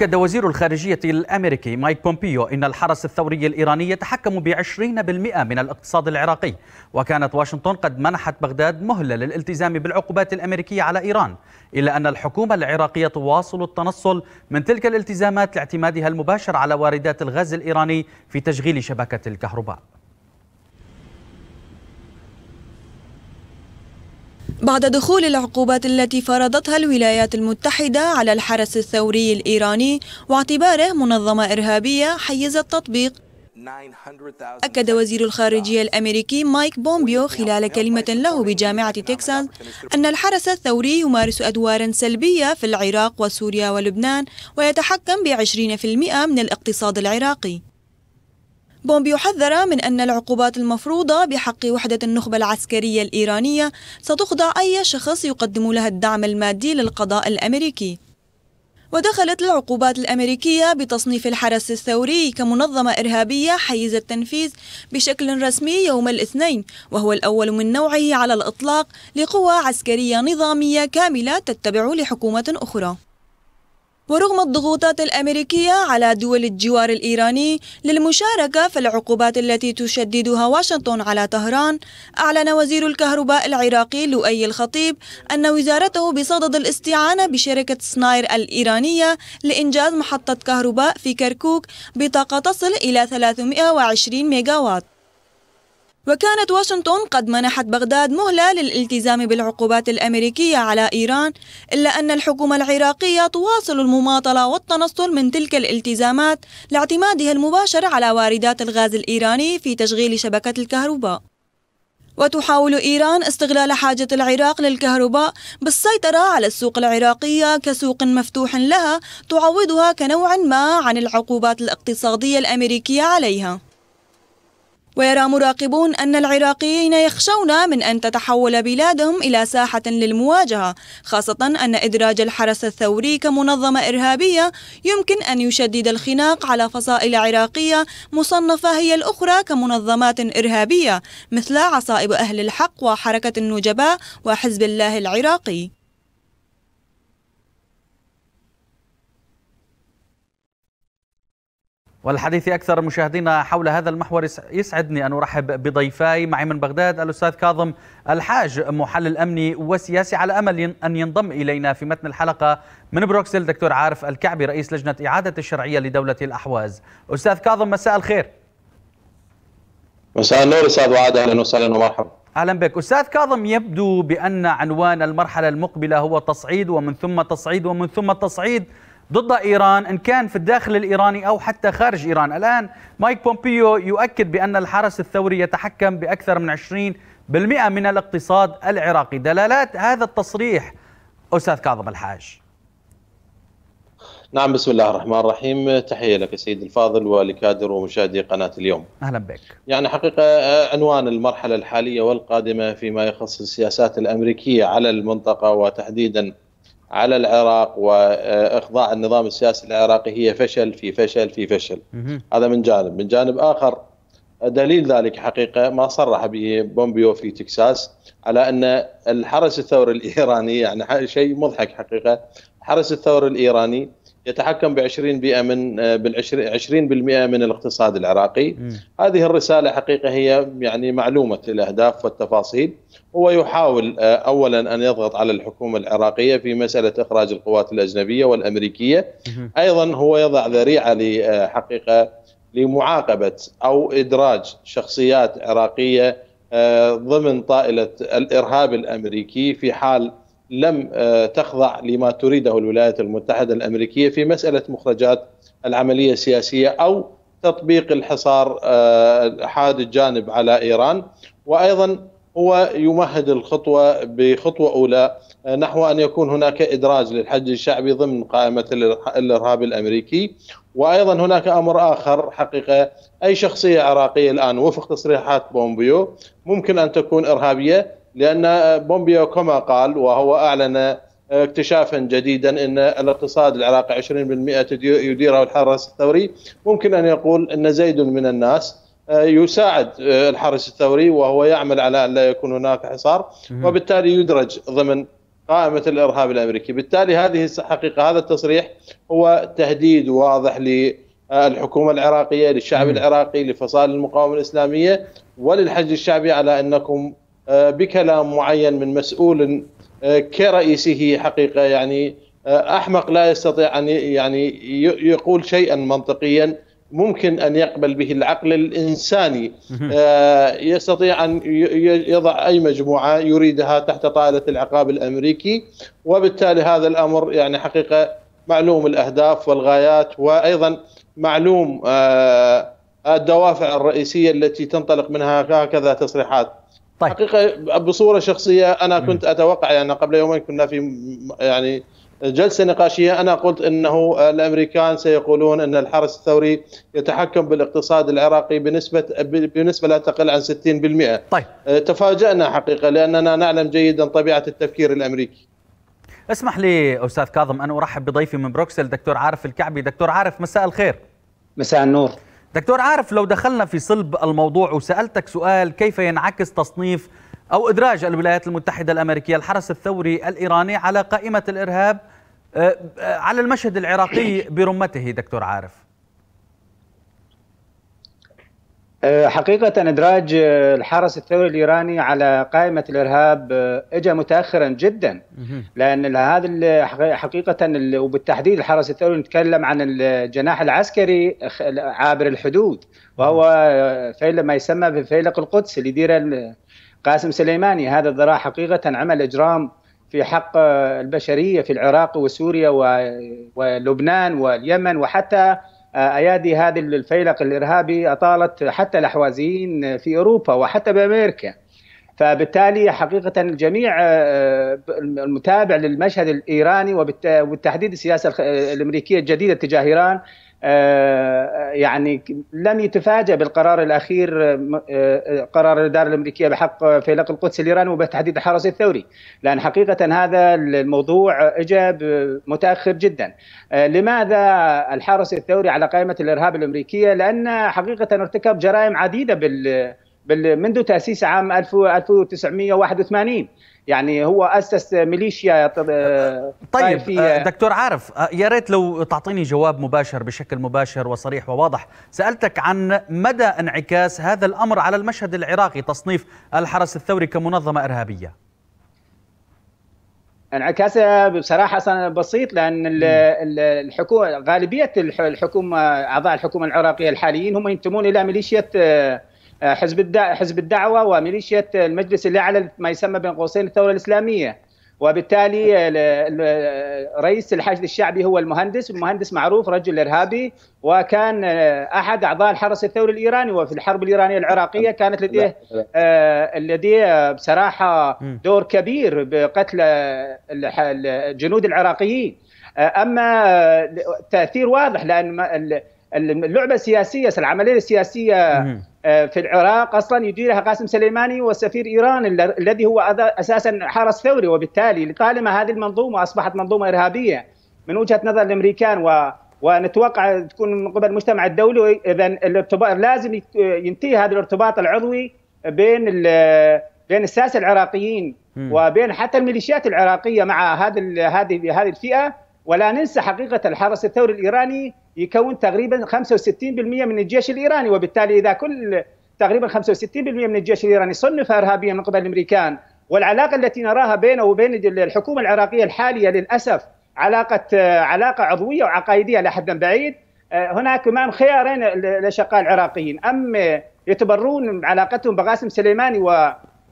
أكد وزير الخارجية الأمريكي مايك بومبيو أن الحرس الثوري الإيراني يتحكم ب 20% من الاقتصاد العراقي وكانت واشنطن قد منحت بغداد مهلة للالتزام بالعقوبات الأمريكية على إيران إلا أن الحكومة العراقية تواصل التنصل من تلك الالتزامات لاعتمادها المباشر على واردات الغاز الإيراني في تشغيل شبكة الكهرباء بعد دخول العقوبات التي فرضتها الولايات المتحدة على الحرس الثوري الإيراني واعتباره منظمة إرهابية حيز التطبيق أكد وزير الخارجية الأمريكي مايك بومبيو خلال كلمة له بجامعة تكساس أن الحرس الثوري يمارس أدوارا سلبية في العراق وسوريا ولبنان ويتحكم بعشرين في المئة من الاقتصاد العراقي بومبيو حذر من أن العقوبات المفروضة بحق وحدة النخبة العسكرية الإيرانية ستخضع أي شخص يقدم لها الدعم المادي للقضاء الأمريكي ودخلت العقوبات الأمريكية بتصنيف الحرس الثوري كمنظمة إرهابية حيز التنفيذ بشكل رسمي يوم الاثنين وهو الأول من نوعه على الإطلاق لقوى عسكرية نظامية كاملة تتبع لحكومة أخرى ورغم الضغوطات الأمريكية على دول الجوار الإيراني للمشاركة في العقوبات التي تشددها واشنطن على طهران أعلن وزير الكهرباء العراقي لؤي الخطيب أن وزارته بصدد الاستعانة بشركة سناير الإيرانية لإنجاز محطة كهرباء في كركوك بطاقة تصل إلى 320 ميجاوات وكانت واشنطن قد منحت بغداد مهلة للالتزام بالعقوبات الأمريكية على إيران إلا أن الحكومة العراقية تواصل المماطلة والتنصل من تلك الالتزامات لاعتمادها المباشر على واردات الغاز الإيراني في تشغيل شبكة الكهرباء وتحاول إيران استغلال حاجة العراق للكهرباء بالسيطرة على السوق العراقية كسوق مفتوح لها تعوضها كنوع ما عن العقوبات الاقتصادية الأمريكية عليها ويرى مراقبون أن العراقيين يخشون من أن تتحول بلادهم إلى ساحة للمواجهة خاصة أن إدراج الحرس الثوري كمنظمة إرهابية يمكن أن يشدد الخناق على فصائل عراقية مصنفة هي الأخرى كمنظمات إرهابية مثل عصائب أهل الحق وحركة النجباء وحزب الله العراقي والحديث أكثر مشاهدينا حول هذا المحور يسعدني أن أرحب بضيفاي معي من بغداد الأستاذ كاظم الحاج محلل أمني وسياسي على أمل أن ينضم إلينا في متن الحلقة من بروكسل دكتور عارف الكعبي رئيس لجنة إعادة الشرعية لدولة الأحواز أستاذ كاظم مساء الخير مساء النور أستاذ وعاد أهلا وسهلا ومرحبا اهلا بك استاذ كاظم يبدو بان عنوان المرحله المقبله هو تصعيد ومن ثم تصعيد ومن ثم تصعيد ضد إيران إن كان في الداخل الإيراني أو حتى خارج إيران الآن مايك بومبيو يؤكد بأن الحرس الثوري يتحكم بأكثر من 20% من الاقتصاد العراقي دلالات هذا التصريح أستاذ كاظم الحاج نعم بسم الله الرحمن الرحيم تحية لك سيد الفاضل ولكادر ومشاهدي قناة اليوم أهلا بك يعني حقيقة عنوان المرحلة الحالية والقادمة فيما يخص السياسات الأمريكية على المنطقة وتحديدا على العراق واخضاع النظام السياسي العراقي هي فشل في فشل في فشل هذا من جانب من جانب اخر دليل ذلك حقيقه ما صرح به بومبيو في تكساس على ان الحرس الثوري الايراني يعني شيء مضحك حقيقه حرس الثوري الايراني يتحكم ب 20% من بال 20% من الاقتصاد العراقي م. هذه الرساله حقيقه هي يعني معلومه الاهداف والتفاصيل هو يحاول آه، اولا ان يضغط على الحكومه العراقيه في مساله اخراج القوات الاجنبيه والامريكيه ايضا هو يضع ذريعه لحقيقه آه، لمعاقبه او ادراج شخصيات عراقيه آه، ضمن طائله الارهاب الامريكي في حال لم تخضع لما تريده الولايات المتحده الامريكيه في مساله مخرجات العمليه السياسيه او تطبيق الحصار حاد الجانب على ايران وايضا هو يمهد الخطوة بخطوة أولى آه، نحو أن يكون هناك إدراج للحج الشعبي ضمن قائمة الإرهاب الأمريكي وأيضا هناك أمر آخر حقيقة أي شخصية عراقية الآن وفق تصريحات بومبيو ممكن أن تكون إرهابية لأن آه، بومبيو كما قال وهو أعلن آه، اكتشافا جديدا ان الاقتصاد العراقي 20% يديره الحرس الثوري ممكن ان يقول ان زيد من الناس آه، يساعد آه، الحرس الثوري وهو يعمل على ان لا يكون هناك حصار وبالتالي يدرج ضمن قائمه الارهاب الامريكي، بالتالي هذه حقيقه هذا التصريح هو تهديد واضح للحكومه آه، العراقيه، للشعب العراقي، لفصائل المقاومه الاسلاميه وللحج الشعبي على انكم بكلام معين من مسؤول كرئيسه حقيقه يعني احمق لا يستطيع ان يعني يقول شيئا منطقيا ممكن ان يقبل به العقل الانساني آه، يستطيع ان يضع اي مجموعه يريدها تحت طائله العقاب الامريكي وبالتالي هذا الامر يعني حقيقه معلوم الاهداف والغايات وايضا معلوم آه، الدوافع الرئيسيه التي تنطلق منها هكذا تصريحات طيب. حقيقه بصوره شخصيه انا كنت اتوقع يعني قبل يومين كنا في يعني جلسه نقاشيه انا قلت انه الامريكان سيقولون ان الحرس الثوري يتحكم بالاقتصاد العراقي بنسبه بنسبه لا تقل عن 60% طيب أه، تفاجأنا حقيقه لاننا نعلم جيدا طبيعه التفكير الامريكي اسمح لي استاذ كاظم ان ارحب بضيفي من بروكسل دكتور عارف الكعبي دكتور عارف مساء الخير مساء النور دكتور عارف لو دخلنا في صلب الموضوع وسالتك سؤال كيف ينعكس تصنيف أو إدراج الولايات المتحدة الأمريكية الحرس الثوري الإيراني على قائمة الإرهاب آه، آه، على المشهد العراقي برمته دكتور عارف آه، حقيقة إدراج الحرس الثوري الإيراني على قائمة الإرهاب إجا متأخرا جدا لأن هذا حقيقة وبالتحديد الحرس الثوري نتكلم عن الجناح العسكري عابر الحدود وهو فيلق ما يسمى بفيلق القدس اللي يديره قاسم سليماني هذا ذراع حقيقة عمل إجرام في حق البشرية في العراق وسوريا ولبنان واليمن وحتى أيادي هذه الفيلق الإرهابي أطالت حتى الأحوازيين في أوروبا وحتى بأمريكا فبالتالي حقيقة الجميع آه، المتابع للمشهد الإيراني وبالتحديد السياسة الأمريكية الجديدة تجاه إيران آه، يعني لم يتفاجأ بالقرار الأخير آه، آه، قرار الإدارة الأمريكية بحق فيلق القدس الإيراني وبتحديد الحرس الثوري لأن حقيقة هذا الموضوع إجا متأخر جدا لماذا الحرس الثوري على قائمة الإرهاب الأمريكية لأن حقيقة ارتكب جرائم عديدة بال منذ تأسيس عام 1981 يعني هو اسس ميليشيا آه، طيب آه، دكتور عارف آه، يا ريت لو تعطيني جواب مباشر بشكل مباشر وصريح وواضح سالتك عن مدى انعكاس هذا الامر على المشهد العراقي تصنيف الحرس الثوري كمنظمه ارهابيه انعكاسها بصراحه بسيط لان الحكومه غالبيه الحكومه اعضاء الحكومه العراقيه الحاليين هم ينتمون الى ميليشيا آه، حزب الدع... حزب الدعوه وميليشيا المجلس اللي على ما يسمى بين قوسين الثوره الاسلاميه وبالتالي رئيس الحشد الشعبي هو المهندس المهندس معروف رجل ارهابي وكان آه، احد اعضاء الحرس الثوري الايراني وفي الحرب الايرانيه العراقيه كانت لديه آه، لديه بصراحه دور كبير بقتل الجنود العراقيين اما تاثير واضح لان اللعبه السياسيه العمليه السياسيه آه، في العراق اصلا يديرها قاسم سليماني وسفير ايران الذي هو اساسا حرس ثوري وبالتالي لطالما هذه المنظومه اصبحت منظومه ارهابيه من وجهه نظر الامريكان و ونتوقع تكون من قبل المجتمع الدولي اذا الارتباط لازم ينتهي هذا الارتباط العضوي بين بين الساسه العراقيين وبين حتى الميليشيات العراقيه مع هذه هذه هذه الفئه ولا ننسى حقيقة الحرس الثوري الإيراني يكون تقريبا 65% من الجيش الإيراني وبالتالي إذا كل تقريبا 65% من الجيش الإيراني صنف إرهابيا من قبل الأمريكان والعلاقة التي نراها بينه وبين الحكومة العراقية الحالية للأسف علاقة آه، علاقة عضوية وعقائدية لحد بعيد آه، هناك أمام خيارين لشقاء العراقيين أم يتبرون علاقتهم بقاسم سليماني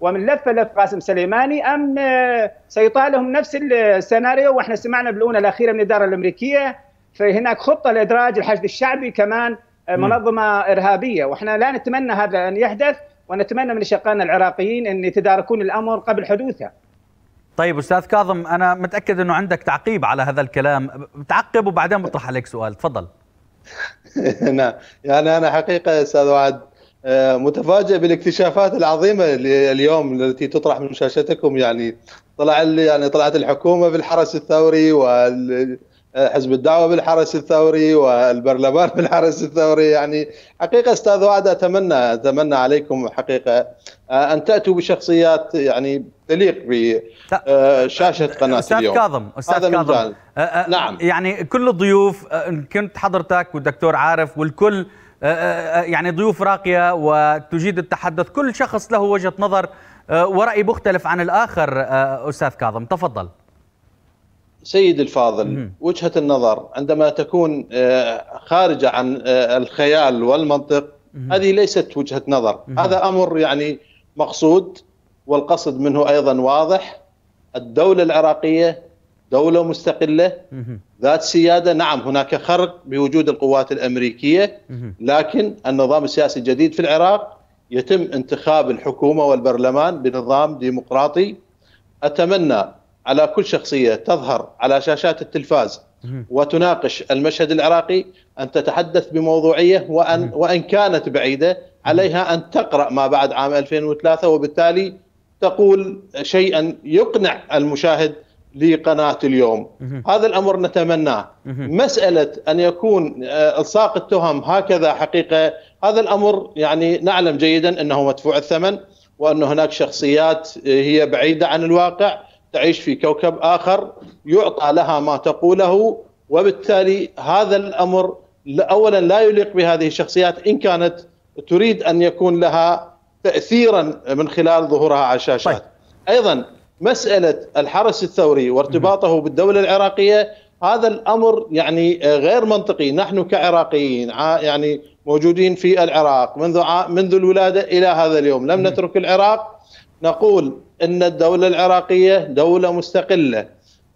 ومن لف لف قاسم سليماني ام آه، سيطالهم نفس السيناريو واحنا سمعنا بالاونه الاخيره من الاداره الامريكيه فهناك خطه لادراج الحشد الشعبي كمان آه، منظمه ارهابيه واحنا لا نتمنى هذا ان يحدث ونتمنى من اشقائنا العراقيين ان يتداركون الامر قبل حدوثه. طيب استاذ كاظم انا متاكد انه عندك تعقيب على هذا الكلام، بتعقب وبعدين بطرح عليك سؤال، تفضل. نعم يعني انا حقيقه استاذ وعد آه، متفاجئ بالاكتشافات العظيمه اليوم التي تطرح من شاشتكم يعني طلع يعني طلعت الحكومه بالحرس الثوري وحزب آه، الدعوه بالحرس الثوري والبرلمان بالحرس الثوري يعني حقيقه استاذ وعد اتمنى اتمنى عليكم حقيقه آه، ان تاتوا بشخصيات يعني تليق بشاشه قناه أستاذ اليوم كاظم استاذ كاظم نعم يعني كل الضيوف كنت حضرتك والدكتور عارف والكل آه، آه، آه، يعني ضيوف راقية وتجيد التحدث كل شخص له وجهة نظر ورأي مختلف عن الآخر أستاذ كاظم تفضل سيد الفاضل وجهة النظر عندما تكون خارجة عن الخيال والمنطق هذه ليست وجهة نظر هذا أمر يعني مقصود والقصد منه أيضا واضح الدولة العراقية دولة مستقلة ذات سيادة نعم هناك خرق بوجود القوات الأمريكية لكن النظام السياسي الجديد في العراق يتم انتخاب الحكومة والبرلمان بنظام ديمقراطي أتمنى على كل شخصية تظهر على شاشات التلفاز وتناقش المشهد العراقي أن تتحدث بموضوعية وأن, وأن كانت بعيدة عليها أن تقرأ ما بعد عام 2003 وبالتالي تقول شيئا يقنع المشاهد لقناة اليوم هذا الأمر نتمناه مسألة أن يكون آه، إلصاق التهم هكذا حقيقة هذا الأمر يعني نعلم جيدا أنه مدفوع الثمن وأن هناك شخصيات آه، هي بعيدة عن الواقع تعيش في كوكب آخر يعطى لها ما تقوله وبالتالي هذا الأمر أولا لا يليق بهذه الشخصيات إن كانت تريد أن يكون لها تأثيرا من خلال ظهورها على الشاشات طيب. أيضا مساله الحرس الثوري وارتباطه بالدوله العراقيه هذا الامر يعني آه، غير منطقي نحن كعراقيين يعني موجودين في العراق منذ منذ الولاده الى هذا اليوم لم نترك العراق نقول ان الدوله العراقيه دوله مستقله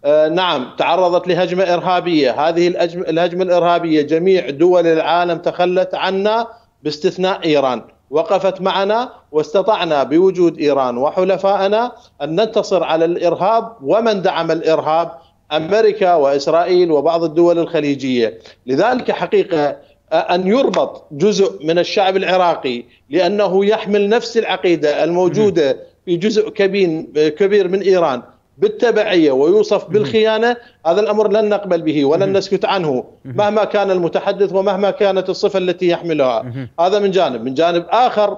آه، نعم تعرضت لهجمه ارهابيه، هذه الهجمه الارهابيه جميع دول العالم تخلت عنا باستثناء ايران، وقفت معنا واستطعنا بوجود ايران وحلفائنا ان ننتصر على الارهاب ومن دعم الارهاب امريكا واسرائيل وبعض الدول الخليجيه، لذلك حقيقه ان يربط جزء من الشعب العراقي لانه يحمل نفس العقيده الموجوده في جزء كبير كبير من ايران بالتبعيه ويوصف بالخيانه هذا الامر لن نقبل به ولن نسكت عنه مهما كان المتحدث ومهما كانت الصفه التي يحملها هذا من جانب من جانب اخر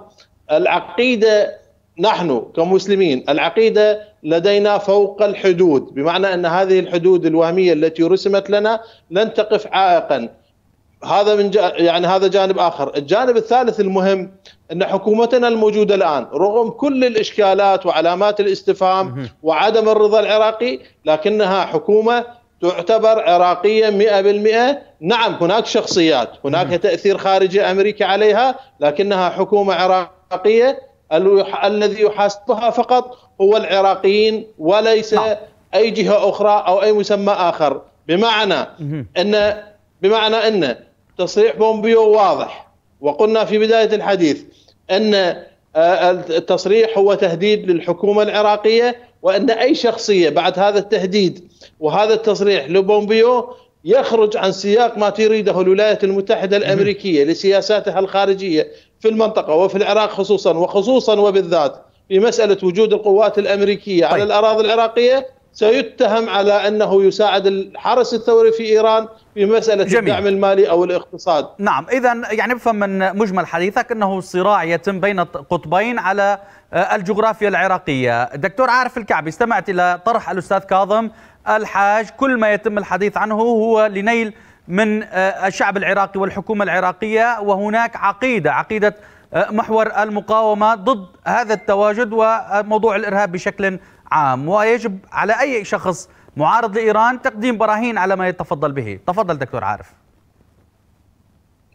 العقيده نحن كمسلمين العقيده لدينا فوق الحدود بمعنى ان هذه الحدود الوهميه التي رسمت لنا لن تقف عائقا هذا من جا يعني هذا جانب اخر، الجانب الثالث المهم ان حكومتنا الموجوده الان رغم كل الاشكالات وعلامات الاستفهام وعدم الرضا العراقي لكنها حكومه تعتبر عراقيه 100%، نعم هناك شخصيات، هناك تاثير خارجي امريكي عليها لكنها حكومه عراقيه الذي يحاسبها فقط هو العراقيين وليس نعم. اي جهه اخرى او اي مسمى اخر، بمعنى ان بمعنى ان تصريح بومبيو واضح وقلنا في بدايه الحديث ان آه، التصريح هو تهديد للحكومه العراقيه وان اي شخصيه بعد هذا التهديد وهذا التصريح لبومبيو يخرج عن سياق ما تريده الولايات المتحده الامريكيه لسياساتها الخارجيه في المنطقه وفي العراق خصوصا وخصوصا وبالذات في مساله وجود القوات الامريكيه طيب. على الاراضي العراقيه سيتهم على انه يساعد الحرس الثوري في ايران في مساله جميل. الدعم المالي او الاقتصاد. نعم، اذا يعني بفهم من مجمل حديثك انه صراع يتم بين قطبين على آه، الجغرافيا العراقيه. دكتور عارف الكعبي استمعت الى طرح الاستاذ كاظم الحاج، كل ما يتم الحديث عنه هو لنيل من آه، الشعب العراقي والحكومه العراقيه وهناك عقيده، عقيده آه، محور المقاومه ضد هذا التواجد وموضوع الارهاب بشكل عام ويجب على أي شخص معارض لإيران تقديم براهين على ما يتفضل به تفضل دكتور عارف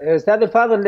استاذ الفاضل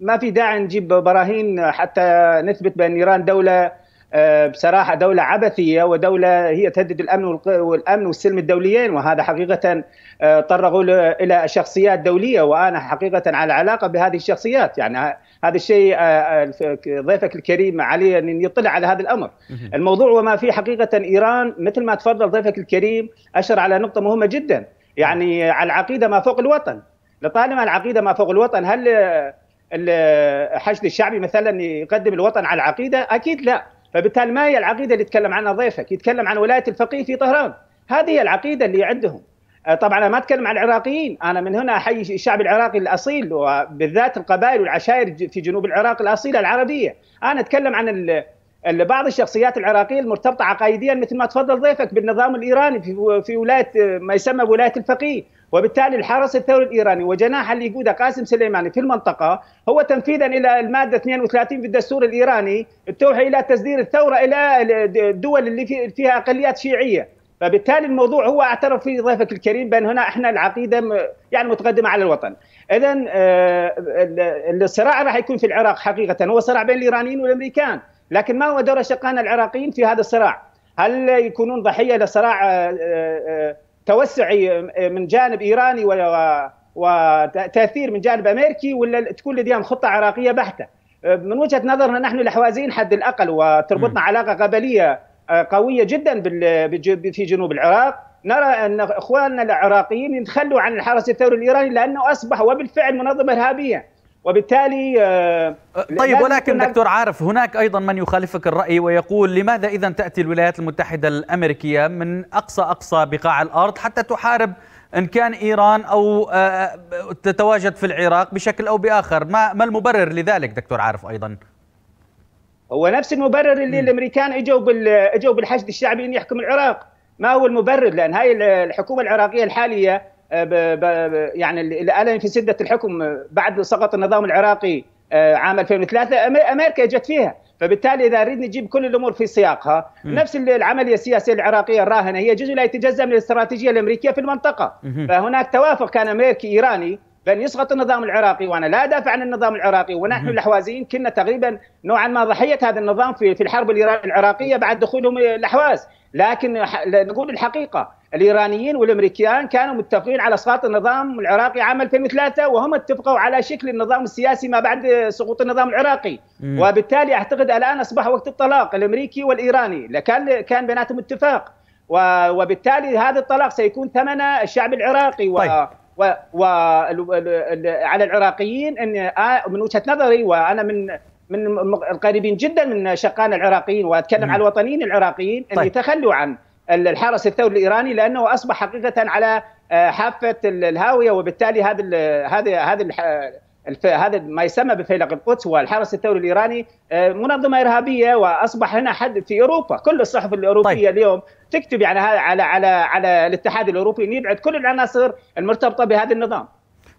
ما في داعي نجيب براهين حتى نثبت بان ايران دوله آه، بصراحه دوله عبثيه ودوله هي تهدد الامن والامن والسلم الدوليين وهذا حقيقه آه، طرقوا الى شخصيات دوليه وانا حقيقه على علاقه بهذه الشخصيات يعني هذا الشيء آه، آه، ضيفك الكريم علي ان يطلع على هذا الامر الموضوع وما فيه حقيقه ايران مثل ما تفضل ضيفك الكريم اشر على نقطه مهمه جدا يعني على العقيده ما فوق الوطن لطالما العقيده ما فوق الوطن هل آه، الحشد الشعبي مثلا يقدم الوطن على العقيده اكيد لا فبالتالي ما هي العقيده اللي يتكلم عنها ضيفك يتكلم عن ولايه الفقيه في طهران هذه هي العقيده اللي عندهم آه، طبعا انا ما اتكلم عن العراقيين انا من هنا احيي الشعب العراقي الاصيل وبالذات القبائل والعشائر في جنوب العراق الاصيله العربيه انا اتكلم عن بعض الشخصيات العراقيه المرتبطه عقائديا مثل ما تفضل ضيفك بالنظام الايراني في في ولايه ما يسمى ولايه الفقيه وبالتالي الحرس الثوري الايراني وجناح اللي يقوده قاسم سليماني في المنطقه هو تنفيذا الى الماده 32 في الدستور الايراني التوحي الى تسدير الثوره الى الدول اللي فيها اقليات شيعيه فبالتالي الموضوع هو اعترف فيه ضيفك الكريم بان هنا احنا العقيده يعني متقدمه على الوطن. اذا آه، الصراع راح يكون في العراق حقيقه هو صراع بين الايرانيين والامريكان، لكن ما هو دور الشقان العراقيين في هذا الصراع؟ هل يكونون ضحيه لصراع آه، آه، توسعي من جانب ايراني وتاثير من جانب امريكي ولا تكون لديهم خطه عراقيه بحته؟ من وجهه نظرنا نحن الاحوازيين حد الاقل وتربطنا علاقه قبليه قويه جدا في جنوب العراق نرى ان اخواننا العراقيين يتخلوا عن الحرس الثوري الايراني لانه اصبح وبالفعل منظمه ارهابيه وبالتالي آه، أه، طيب ولكن دكتور عارف هناك ايضا من يخالفك الراي ويقول لماذا اذا تاتي الولايات المتحده الامريكيه من اقصى اقصى بقاع الارض حتى تحارب ان كان ايران او آه، تتواجد في العراق بشكل او باخر ما ما المبرر لذلك دكتور عارف ايضا هو نفس المبرر اللي م. الامريكان اجوا بال اجوا بالحشد الشعبي ان يحكم العراق ما هو المبرر لان هاي الحكومه العراقيه الحاليه آه، ب ب يعني اللي الان في سده الحكم بعد سقط النظام العراقي آه، عام 2003 امريكا اجت فيها فبالتالي اذا اريد نجيب كل الامور في سياقها م. نفس العمليه السياسيه العراقيه الراهنه هي جزء لا يتجزا من الاستراتيجيه الامريكيه في المنطقه م. فهناك توافق كان امريكي ايراني لن يسقط النظام العراقي وانا لا ادافع عن النظام العراقي ونحن الاحوازيين كنا تقريبا نوعا ما ضحيه هذا النظام في في الحرب العراقيه بعد دخولهم الاحواز لكن نقول الحقيقه الايرانيين والامريكان كانوا متفقين على اسقاط النظام العراقي عام 2003 وهم اتفقوا على شكل النظام السياسي ما بعد سقوط النظام العراقي مم. وبالتالي اعتقد الان اصبح وقت الطلاق الامريكي والايراني لكان كان بيناتهم اتفاق وبالتالي هذا الطلاق سيكون ثمن الشعب العراقي طيب. و... وعلى العراقيين ان آه، من وجهه نظري وانا من من القريبين جدا من شقان العراقيين واتكلم على الوطنيين العراقيين طيب. ان يتخلوا عن الحرس الثوري الايراني لانه اصبح حقيقه على آه، حافه الهاويه وبالتالي هذا هذا هذا الف... هذا ما يسمى بفيلق القدس والحرس الثوري الايراني آه، منظمه ارهابيه واصبح هنا حد في اوروبا كل الصحف الاوروبيه طيب. اليوم تكتب على يعني على على على الاتحاد الاوروبي ان يبعد كل العناصر المرتبطه بهذا النظام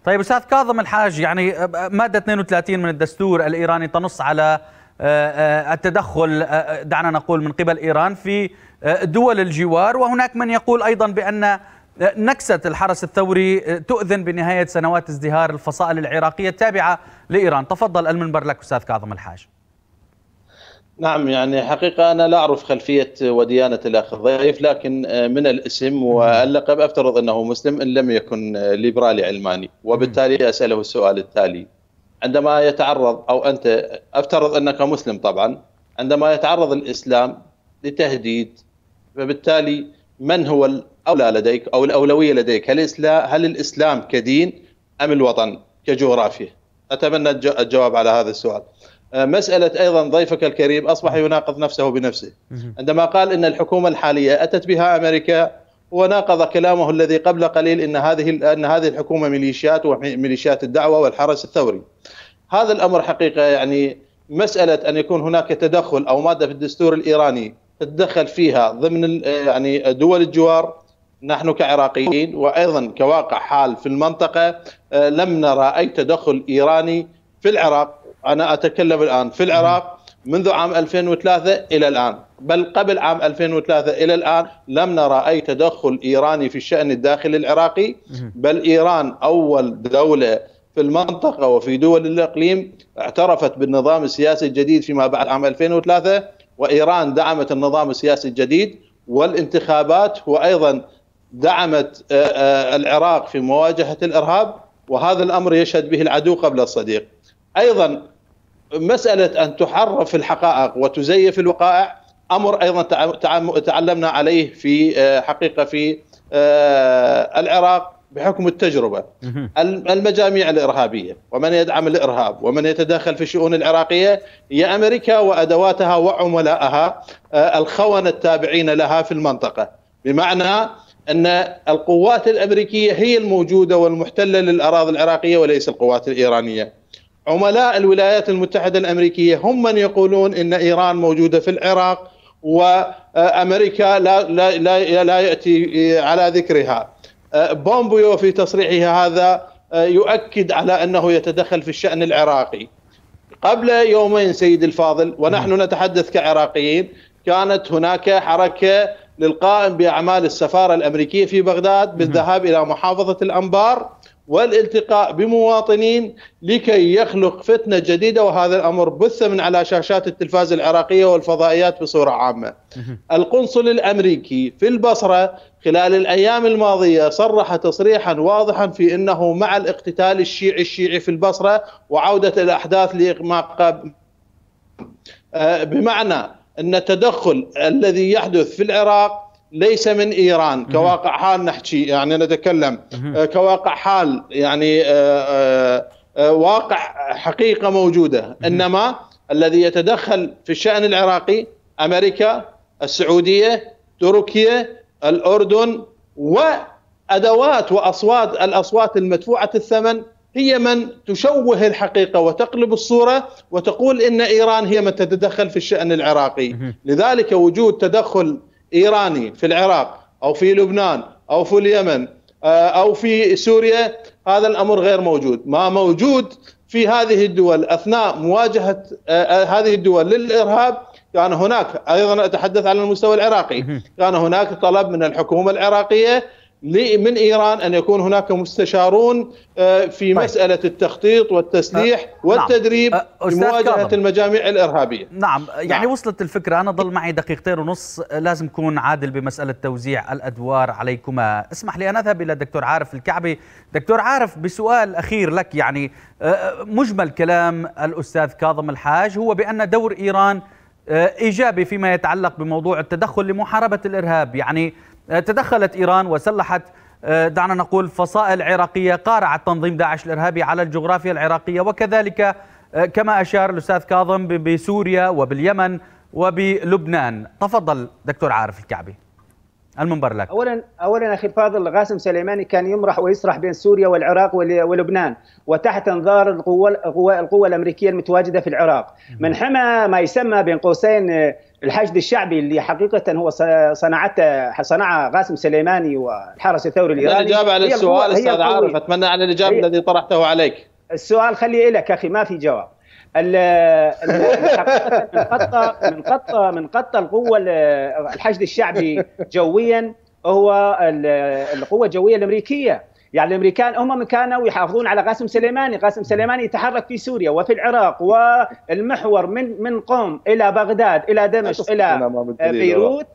طيب استاذ كاظم الحاج يعني ماده 32 من الدستور الايراني تنص على آه، آه، التدخل دعنا نقول من قبل ايران في دول الجوار وهناك من يقول ايضا بان نكسة الحرس الثوري آه، تؤذن بنهاية سنوات ازدهار الفصائل العراقية التابعة لإيران تفضل المنبر لك أستاذ كاظم الحاج نعم يعني حقيقة أنا لا أعرف خلفية وديانة الأخ الضيف لكن آه، من الاسم واللقب أفترض أنه مسلم إن لم يكن آه، ليبرالي علماني وبالتالي أسأله السؤال التالي عندما يتعرض أو أنت أفترض أنك مسلم طبعا عندما يتعرض الإسلام لتهديد فبالتالي من هو او لا لديك او الاولويه لديك هل هل الاسلام كدين ام الوطن كجغرافيا؟ اتمنى الجواب على هذا السؤال. آه، مسألة أيضا ضيفك الكريم أصبح يناقض نفسه بنفسه عندما قال أن الحكومة الحالية أتت بها أمريكا وناقض كلامه الذي قبل قليل أن هذه أن هذه الحكومة ميليشيات وميليشيات الدعوة والحرس الثوري هذا الأمر حقيقة يعني مسألة أن يكون هناك تدخل أو مادة في الدستور الإيراني تتدخل فيها ضمن يعني دول الجوار نحن كعراقيين وايضا كواقع حال في المنطقه آه، لم نرى اي تدخل ايراني في العراق انا اتكلم الان في العراق منذ عام 2003 الى الان بل قبل عام 2003 الى الان لم نرى اي تدخل ايراني في الشان الداخلي العراقي بل ايران اول دوله في المنطقه وفي دول الاقليم اعترفت بالنظام السياسي الجديد فيما بعد عام 2003 وايران دعمت النظام السياسي الجديد والانتخابات وايضا دعمت آه، آه، العراق في مواجهه الارهاب وهذا الامر يشهد به العدو قبل الصديق. ايضا مساله ان تحرف الحقائق وتزيف الوقائع امر ايضا تعلمنا عليه في آه، حقيقه في العراق بحكم التجربه المجاميع الارهابيه ومن يدعم الارهاب ومن يتدخل في الشؤون العراقيه هي امريكا وادواتها وعملائها الخونه التابعين لها في المنطقه بمعنى ان القوات الامريكيه هي الموجوده والمحتله للاراضي العراقيه وليس القوات الايرانيه. عملاء الولايات المتحده الامريكيه هم من يقولون ان ايران موجوده في العراق وامريكا لا لا لا, لا ياتي على ذكرها. بومبيو في تصريحه هذا يؤكد على انه يتدخل في الشان العراقي. قبل يومين سيد الفاضل ونحن نتحدث كعراقيين كانت هناك حركه للقائم باعمال السفاره الامريكيه في بغداد بالذهاب الى محافظه الانبار والالتقاء بمواطنين لكي يخلق فتنه جديده وهذا الامر بث من على شاشات التلفاز العراقيه والفضائيات بصوره عامه. القنصل الامريكي في البصره خلال الايام الماضيه صرح تصريحا واضحا في انه مع الاقتتال الشيعي الشيعي في البصره وعوده الاحداث لما قبل آه، بمعنى ان التدخل الذي يحدث في العراق ليس من ايران كواقع حال نحكي يعني نتكلم آه، كواقع حال يعني آه، آه، واقع حقيقه موجوده انما الذي يتدخل في الشان العراقي امريكا السعوديه تركيا الاردن وادوات واصوات الاصوات المدفوعه الثمن هي من تشوه الحقيقه وتقلب الصوره وتقول ان ايران هي من تتدخل في الشان العراقي، لذلك وجود تدخل ايراني في العراق او في لبنان او في اليمن آه، او في سوريا هذا الامر غير موجود، ما موجود في هذه الدول اثناء مواجهه آه، آه، هذه الدول للارهاب كان هناك ايضا اتحدث على المستوى العراقي، كان هناك طلب من الحكومه العراقيه من ايران ان يكون هناك مستشارون آه، في طيب. مساله التخطيط والتسليح آه، نعم. والتدريب نعم. آه، لمواجهه المجاميع الارهابيه. نعم يعني نعم. وصلت الفكره انا ضل معي دقيقتين ونص لازم اكون عادل بمساله توزيع الادوار عليكما، اسمح لي ان اذهب الى الدكتور عارف الكعبي، دكتور عارف بسؤال اخير لك يعني مجمل كلام الاستاذ كاظم الحاج هو بان دور ايران ايجابي فيما يتعلق بموضوع التدخل لمحاربه الارهاب، يعني آه، تدخلت إيران وسلحت آه، دعنا نقول فصائل عراقية قارعت تنظيم داعش الإرهابي على الجغرافيا العراقية وكذلك آه، كما أشار الأستاذ كاظم بسوريا وباليمن وبلبنان تفضل دكتور عارف الكعبي المنبر لك اولا اولا اخي الفاضل قاسم سليماني كان يمرح ويسرح بين سوريا والعراق ولبنان وتحت انظار القوى القوى الامريكيه المتواجده في العراق من حمى ما يسمى بين قوسين آه، الحشد الشعبي اللي حقيقه هو صنعته صنع قاسم سليماني والحرس الثوري الايراني الاجابه على السؤال استاذ عارف اتمنى على الاجابه الذي طرحته عليك السؤال خليه لك اخي ما في جواب من قطة من قطة من قطة القوة الحشد الشعبي جويا هو القوة الجوية الأمريكية يعني الامريكان هم كانوا يحافظون على قاسم سليماني، قاسم سليماني يتحرك في سوريا وفي العراق والمحور من من قوم الى بغداد الى دمشق الى بيروت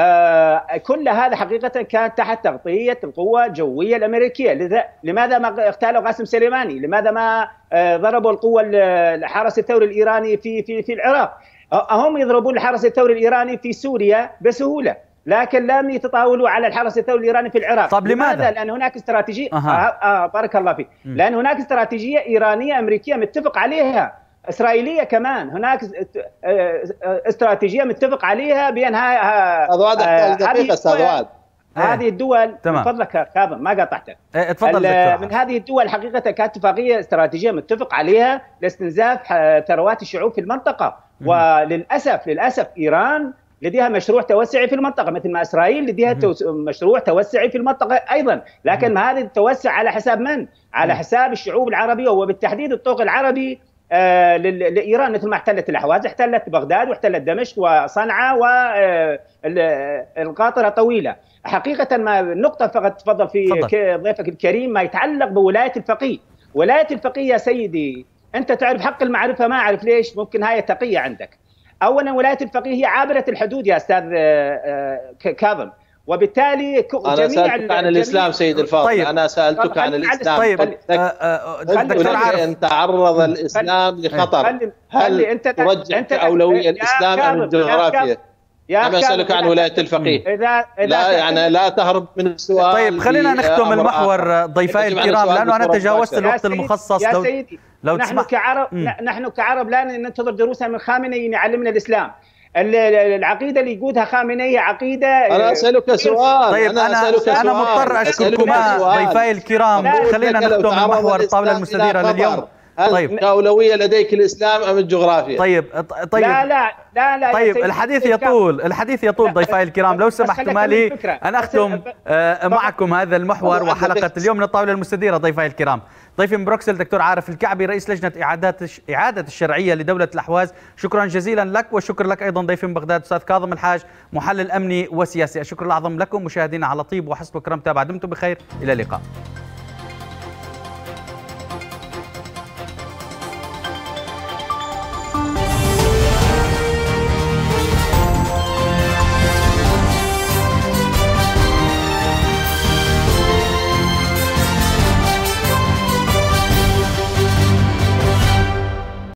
آه، كل هذا حقيقة كان تحت تغطية القوة الجوية الأمريكية لذا لماذا ما اغتالوا قاسم سليماني لماذا ما آه، ضربوا القوة الحرس الثوري الإيراني في, في, في العراق هم يضربون الحرس الثوري الإيراني في سوريا بسهولة لكن لم يتطاولوا على الحرس الثوري الايراني في العراق طب لماذا, لماذا؟ لان هناك استراتيجيه أه. آه بارك الله فيك لان هناك استراتيجيه ايرانيه امريكيه متفق عليها اسرائيليه كمان هناك آه، آه، استراتيجيه متفق عليها بانها هذا دقيقه آه، استاذ هذه إيه. الدول تمام. من فضلك كاظم ما قطعتك إيه، اتفضل من هذه الدول حقيقه كانت اتفاقيه استراتيجيه متفق عليها لاستنزاف ثروات الشعوب في المنطقه وللاسف للاسف ايران لديها مشروع توسعي في المنطقه مثل ما اسرائيل لديها مشروع توسعي في المنطقه ايضا لكن هذا التوسع على حساب من على حساب الشعوب العربيه وبالتحديد الطوق العربي آه، لايران مثل ما احتلت الاحواز احتلت بغداد واحتلت دمشق وصنعاء والقاطره آه، طويله حقيقه ما نقطه فقط تفضل في فضل. ضيفك الكريم ما يتعلق بولايه الفقيه ولايه الفقيه يا سيدي انت تعرف حق المعرفه ما اعرف ليش ممكن هاي تقيه عندك اولا ولايه الفقيه هي عابره الحدود يا استاذ آه، كاظم وبالتالي طيب. انا سالتك عن الاسلام سيد الفاضل طيب. انا سالتك عن الاسلام طيب دكتور طيب. طيب. آه، آه، آه، عارف ان تعرض الاسلام خلي. لخطر خلي. هل انت ترجح انت اولويه الاسلام ام الجغرافيا؟ يا انا اسالك عن ولايه الفقيه إذا, إذا لا يعني لا تهرب من السؤال طيب خلينا نختم المحور ضيفاي الكرام لانه انا تجاوزت الوقت المخصص يا سيدي لو نحن كعرب نحن كعرب لا ننتظر دروسا من خامنئي يعني يعلمنا الاسلام العقيده اللي يقودها خامنئي عقيده آه، انا اسالك سؤال طيب انا اسالك سؤال انا مضطر اشكركما ضيفاي الكرام خلينا نختم محور الطاوله المستديره لليوم هل طيب كأولوية لديك الإسلام أم الجغرافيا؟ طيب طيب لا لا لا, لا طيب الحديث يطول الحديث يطول ضيفاي الكرام لو سمحتم لي أنا أختم آه، معكم هذا المحور وحلقة اليوم من الطاولة المستديرة ضيفاي الكرام ضيفي من بروكسل دكتور عارف الكعبي رئيس لجنه اعاده الشرعيه لدوله الاحواز شكرا جزيلا لك وشكر لك ايضا ضيفي من بغداد استاذ كاظم الحاج محلل امني وسياسي الشكر الاعظم لكم مشاهدينا على طيب وحسن وكرم تابع دمتم بخير الى اللقاء